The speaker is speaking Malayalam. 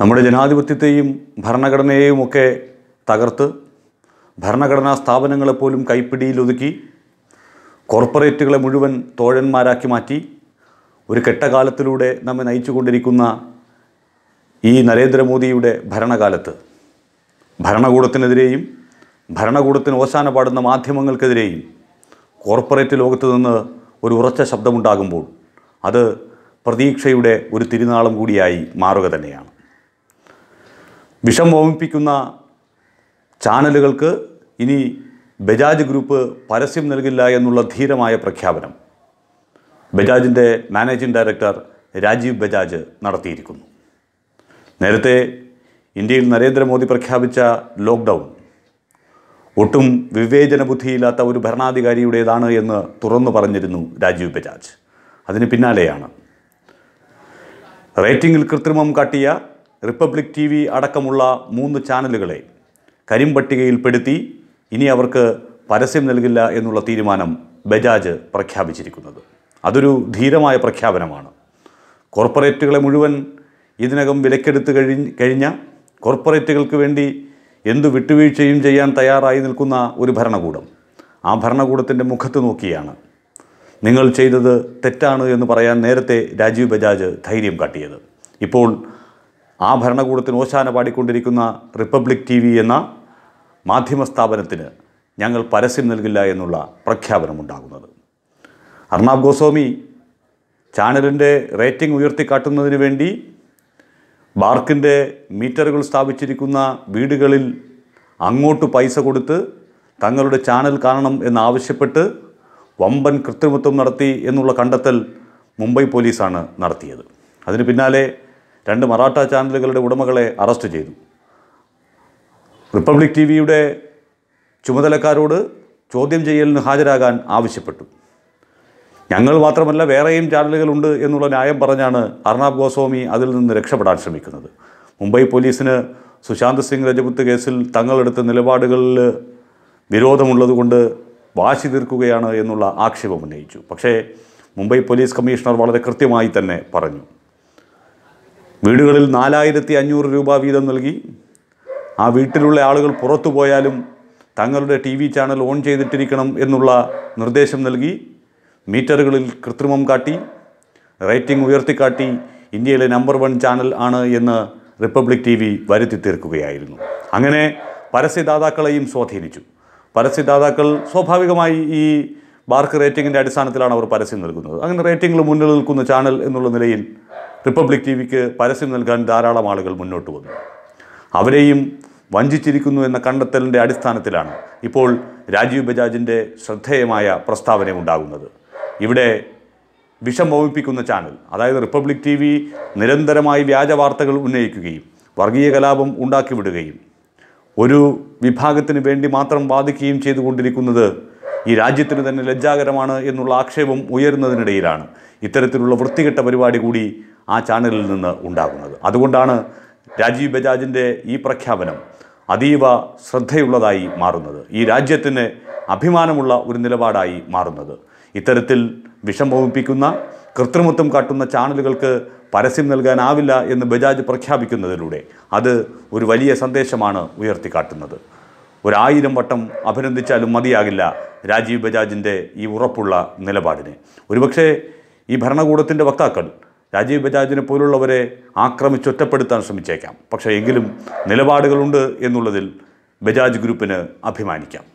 നമ്മുടെ ജനാധിപത്യത്തെയും ഭരണഘടനയെയും ഒക്കെ തകർത്ത് ഭരണഘടനാ സ്ഥാപനങ്ങളെപ്പോലും കൈപ്പിടിയിലൊതുക്കി കോർപ്പറേറ്റുകളെ മുഴുവൻ തോഴന്മാരാക്കി മാറ്റി ഒരു കെട്ടകാലത്തിലൂടെ നമ്മെ നയിച്ചുകൊണ്ടിരിക്കുന്ന ഈ നരേന്ദ്രമോദിയുടെ ഭരണകാലത്ത് ഭരണകൂടത്തിനെതിരെയും ഭരണകൂടത്തിന് ഓശാന പാടുന്ന മാധ്യമങ്ങൾക്കെതിരെയും കോർപ്പറേറ്റ് ലോകത്ത് നിന്ന് ഒരു ഉറച്ച ശബ്ദമുണ്ടാകുമ്പോൾ അത് പ്രതീക്ഷയുടെ ഒരു തിരുനാളം കൂടിയായി മാറുക തന്നെയാണ് വിഷം ഓമിപ്പിക്കുന്ന ചാനലുകൾക്ക് ഇനി ബജാജ് ഗ്രൂപ്പ് പരസ്യം നൽകില്ല എന്നുള്ള ധീരമായ പ്രഖ്യാപനം ബജാജിൻ്റെ മാനേജിംഗ് ഡയറക്ടർ രാജീവ് ബജാജ് നടത്തിയിരിക്കുന്നു നേരത്തെ ഇന്ത്യയിൽ നരേന്ദ്രമോദി പ്രഖ്യാപിച്ച ലോക്ക്ഡൗൺ ഒട്ടും വിവേചന ബുദ്ധിയില്ലാത്ത ഒരു ഭരണാധികാരിയുടേതാണ് എന്ന് തുറന്നു പറഞ്ഞിരുന്നു രാജീവ് ബജാജ് അതിന് പിന്നാലെയാണ് റേറ്റിംഗിൽ കൃത്രിമം കാട്ടിയ റിപ്പബ്ലിക് ടി വി അടക്കമുള്ള മൂന്ന് ചാനലുകളെ കരിമ്പട്ടികയിൽപ്പെടുത്തി ഇനി അവർക്ക് പരസ്യം നൽകില്ല എന്നുള്ള തീരുമാനം ബജാജ് പ്രഖ്യാപിച്ചിരിക്കുന്നത് അതൊരു ധീരമായ പ്രഖ്യാപനമാണ് കോർപ്പറേറ്റുകളെ മുഴുവൻ ഇതിനകം വിലക്കെടുത്ത് കഴി കഴിഞ്ഞ കോർപ്പറേറ്റുകൾക്ക് വേണ്ടി എന്തു വിട്ടുവീഴ്ചയും ചെയ്യാൻ തയ്യാറായി നിൽക്കുന്ന ഒരു ഭരണകൂടം ആ ഭരണകൂടത്തിൻ്റെ മുഖത്ത് നോക്കിയാണ് നിങ്ങൾ ചെയ്തത് തെറ്റാണ് എന്ന് പറയാൻ നേരത്തെ രാജീവ് ബജാജ് ധൈര്യം കാട്ടിയത് ഇപ്പോൾ ആ ഭരണകൂടത്തിന് ഓശാന പാടിക്കൊണ്ടിരിക്കുന്ന റിപ്പബ്ലിക് ടി വി എന്ന മാധ്യമ സ്ഥാപനത്തിന് ഞങ്ങൾ പരസ്യം നൽകില്ല എന്നുള്ള പ്രഖ്യാപനമുണ്ടാകുന്നത് അർണാബ് ഗോസ്വാമി ചാനലിൻ്റെ റേറ്റിംഗ് ഉയർത്തിക്കാട്ടുന്നതിന് വേണ്ടി ബാർക്കിൻ്റെ മീറ്ററുകൾ സ്ഥാപിച്ചിരിക്കുന്ന വീടുകളിൽ അങ്ങോട്ട് പൈസ കൊടുത്ത് തങ്ങളുടെ ചാനൽ കാണണം എന്നാവശ്യപ്പെട്ട് വമ്പൻ കൃത്രിമത്വം നടത്തി എന്നുള്ള കണ്ടെത്തൽ മുംബൈ പോലീസാണ് നടത്തിയത് അതിന് പിന്നാലെ രണ്ട് മറാഠ ചാനലുകളുടെ ഉടമകളെ അറസ്റ്റ് ചെയ്തു റിപ്പബ്ലിക് ടി വിയുടെ ചുമതലക്കാരോട് ചോദ്യം ചെയ്യലിന് ഹാജരാകാൻ ആവശ്യപ്പെട്ടു ഞങ്ങൾ മാത്രമല്ല വേറെയും ചാനലുകളുണ്ട് എന്നുള്ള ന്യായം പറഞ്ഞാണ് അർണാബ് ഗോസ്വാമി അതിൽ നിന്ന് രക്ഷപ്പെടാൻ ശ്രമിക്കുന്നത് മുംബൈ പോലീസിന് സുശാന്ത് സിംഗ് രജപുത്ത് കേസിൽ തങ്ങളെടുത്ത നിലപാടുകളിൽ വിരോധമുള്ളതുകൊണ്ട് വാശി തീർക്കുകയാണ് എന്നുള്ള ആക്ഷേപം ഉന്നയിച്ചു പക്ഷേ മുംബൈ പോലീസ് കമ്മീഷണർ വളരെ കൃത്യമായി തന്നെ പറഞ്ഞു വീടുകളിൽ നാലായിരത്തി അഞ്ഞൂറ് രൂപ വീതം നൽകി ആ വീട്ടിലുള്ള ആളുകൾ പുറത്തു പോയാലും തങ്ങളുടെ ടി വി ചാനൽ ഓൺ ചെയ്തിട്ടിരിക്കണം എന്നുള്ള നിർദ്ദേശം നൽകി മീറ്ററുകളിൽ കൃത്രിമം കാട്ടി റേറ്റിംഗ് ഉയർത്തിക്കാട്ടി ഇന്ത്യയിലെ നമ്പർ വൺ ചാനൽ ആണ് എന്ന് റിപ്പബ്ലിക് ടി വി വരുത്തി തീർക്കുകയായിരുന്നു അങ്ങനെ പരസ്യദാതാക്കളെയും സ്വാധീനിച്ചു പരസ്യദാതാക്കൾ സ്വാഭാവികമായി ഈ ബാർക്ക് റേറ്റിങ്ങിൻ്റെ അടിസ്ഥാനത്തിലാണ് അവർ പരസ്യം നൽകുന്നത് അങ്ങനെ റേറ്റിങ്ങിൽ മുന്നിൽ നിൽക്കുന്ന ചാനൽ എന്നുള്ള നിലയിൽ റിപ്പബ്ലിക് ടി വിക്ക് പരസ്യം നൽകാൻ ധാരാളം ആളുകൾ മുന്നോട്ട് വന്നു അവരെയും വഞ്ചിച്ചിരിക്കുന്നു എന്ന കണ്ടെത്തലിൻ്റെ അടിസ്ഥാനത്തിലാണ് ഇപ്പോൾ രാജീവ് ബജാജിൻ്റെ ശ്രദ്ധേയമായ പ്രസ്താവന ഉണ്ടാകുന്നത് ഇവിടെ വിഷം മോഹിപ്പിക്കുന്ന ചാനൽ അതായത് റിപ്പബ്ലിക് ടി വി നിരന്തരമായി വ്യാജ വാർത്തകൾ ഉന്നയിക്കുകയും വർഗീയ കലാപം ഉണ്ടാക്കിവിടുകയും ഒരു വിഭാഗത്തിന് വേണ്ടി മാത്രം വാദിക്കുകയും ചെയ്തുകൊണ്ടിരിക്കുന്നത് ഈ രാജ്യത്തിന് തന്നെ ലജ്ജാകരമാണ് എന്നുള്ള ആക്ഷേപം ഉയരുന്നതിനിടയിലാണ് ഇത്തരത്തിലുള്ള വൃത്തികെട്ട പരിപാടി കൂടി ആ ചാനലിൽ നിന്ന് ഉണ്ടാകുന്നത് അതുകൊണ്ടാണ് രാജീവ് ബജാജിൻ്റെ ഈ പ്രഖ്യാപനം അതീവ ശ്രദ്ധയുള്ളതായി മാറുന്നത് ഈ രാജ്യത്തിന് അഭിമാനമുള്ള ഒരു നിലപാടായി മാറുന്നത് ഇത്തരത്തിൽ വിഷം വഹിപ്പിക്കുന്ന കൃത്രിമത്വം കാട്ടുന്ന ചാനലുകൾക്ക് പരസ്യം നൽകാനാവില്ല എന്ന് ബജാജ് പ്രഖ്യാപിക്കുന്നതിലൂടെ അത് ഒരു വലിയ സന്ദേശമാണ് ഉയർത്തിക്കാട്ടുന്നത് ഒരായിരം വട്ടം അഭിനന്ദിച്ചാലും മതിയാകില്ല രാജീവ് ബജാജിൻ്റെ ഈ ഉറപ്പുള്ള നിലപാടിനെ ഒരുപക്ഷേ ഈ ഭരണകൂടത്തിൻ്റെ വക്താക്കൾ രാജീവ് ബജാജിനെ പോലുള്ളവരെ ഒറ്റപ്പെടുത്താൻ ശ്രമിച്ചേക്കാം പക്ഷേ എങ്കിലും നിലപാടുകളുണ്ട് എന്നുള്ളതിൽ ബജാജ് ഗ്രൂപ്പിന് അഭിമാനിക്കാം